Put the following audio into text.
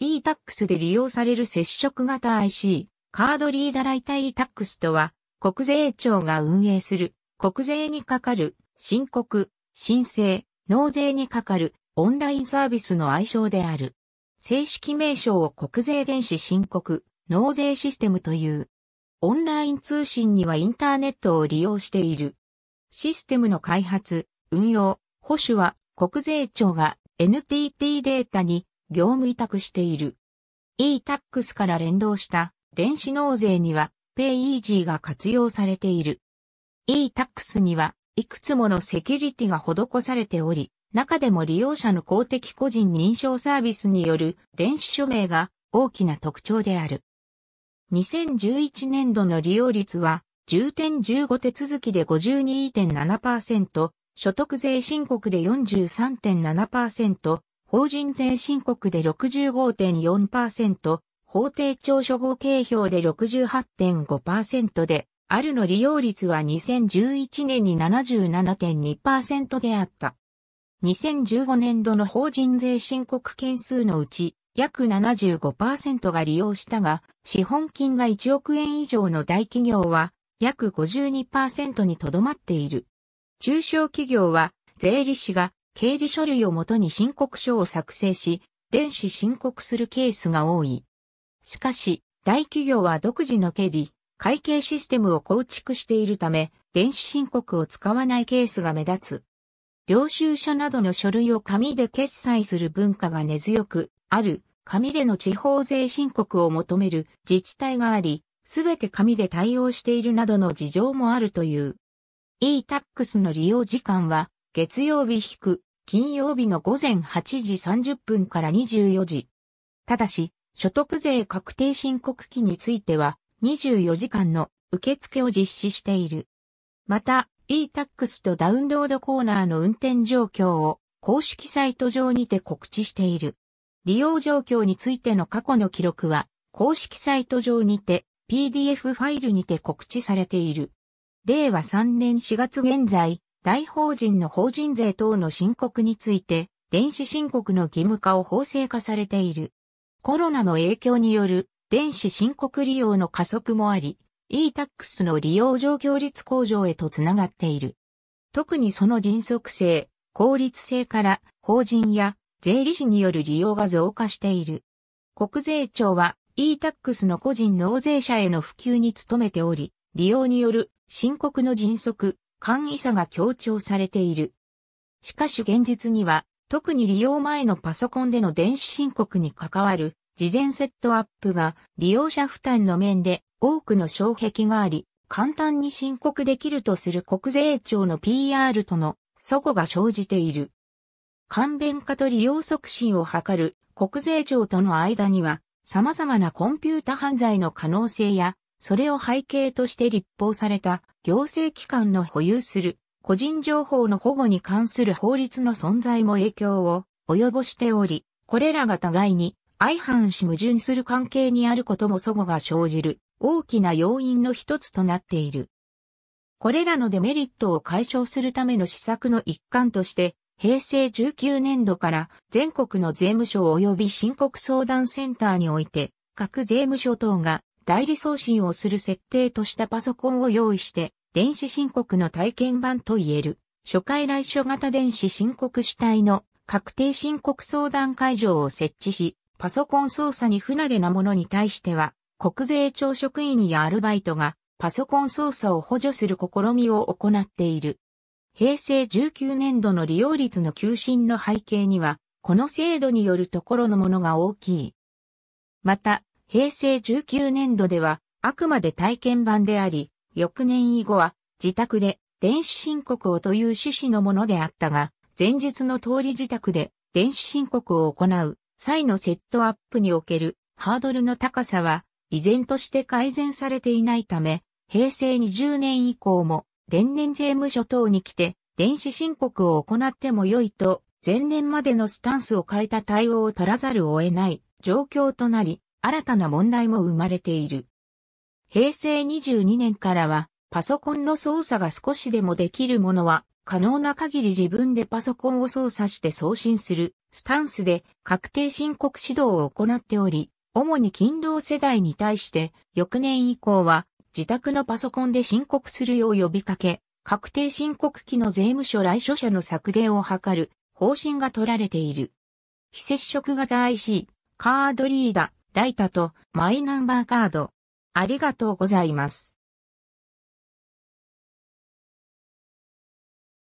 e-tax で利用される接触型 IC、カードリーダライタ e-tax とは、国税庁が運営する、国税にかかる、申告、申請、納税にかかる、オンラインサービスの愛称である。正式名称を国税電子申告、納税システムという。オンライン通信にはインターネットを利用している。システムの開発、運用、保守は国税庁が NTT データに業務委託している。e-tax から連動した電子納税には PayEasy が活用されている。e-tax にはいくつものセキュリティが施されており、中でも利用者の公的個人認証サービスによる電子署名が大きな特徴である。2011年度の利用率は重点1 5手続きで52.7%、所得税申告で43.7%、法人税申告で65.4%、法定調所合計表で68.5%で、あるの利用率は2011年に77.2%であった。2015年度の法人税申告件数のうち、約75%が利用したが、資本金が1億円以上の大企業は、約52%にとどまっている。中小企業は、税理士が経理書類をもとに申告書を作成し、電子申告するケースが多い。しかし、大企業は独自の経理、会計システムを構築しているため、電子申告を使わないケースが目立つ。領収書などの書類を紙で決済する文化が根強くある、紙での地方税申告を求める自治体があり、すべて紙で対応しているなどの事情もあるという。e-tax の利用時間は、月曜日引く金曜日の午前8時30分から24時。ただし、所得税確定申告期については、24時間の受付を実施している。また、e-tax とダウンロードコーナーの運転状況を公式サイト上にて告知している。利用状況についての過去の記録は公式サイト上にて PDF ファイルにて告知されている。令和3年4月現在、大法人の法人税等の申告について、電子申告の義務化を法制化されている。コロナの影響による電子申告利用の加速もあり、e-tax の利用状況率向上へとつながっている。特にその迅速性、効率性から法人や税理士による利用が増加している。国税庁は e-tax の個人納税者への普及に努めており、利用による申告の迅速、簡易さが強調されている。しかし現実には、特に利用前のパソコンでの電子申告に関わる事前セットアップが利用者負担の面で多くの障壁があり、簡単に申告できるとする国税庁の PR との齟齬が生じている。簡便化と利用促進を図る国税庁との間には様々なコンピュータ犯罪の可能性やそれを背景として立法された行政機関の保有する個人情報の保護に関する法律の存在も影響を及ぼしており、これらが互いに相反し矛盾する関係にあることも祖母が生じる大きな要因の一つとなっている。これらのデメリットを解消するための施策の一環として、平成19年度から全国の税務署及び申告相談センターにおいて、各税務署等が代理送信をする設定としたパソコンを用意して、電子申告の体験版といえる、初回来所型電子申告主体の確定申告相談会場を設置し、パソコン操作に不慣れな者に対しては、国税庁職員やアルバイトがパソコン操作を補助する試みを行っている。平成19年度の利用率の急進の背景には、この制度によるところのものが大きい。また、平成19年度では、あくまで体験版であり、翌年以後は、自宅で電子申告をという趣旨のものであったが、前述の通り自宅で電子申告を行う際のセットアップにおけるハードルの高さは依然として改善されていないため、平成20年以降も連年税務署等に来て電子申告を行っても良いと前年までのスタンスを変えた対応を取らざるを得ない状況となり、新たな問題も生まれている。平成22年からは、パソコンの操作が少しでもできるものは、可能な限り自分でパソコンを操作して送信するスタンスで確定申告指導を行っており、主に勤労世代に対して翌年以降は自宅のパソコンで申告するよう呼びかけ、確定申告期の税務署来所者の削減を図る方針が取られている。非接触型 IC、カードリーダ、ー、ライタとマイナンバーカード。ありがとうございます。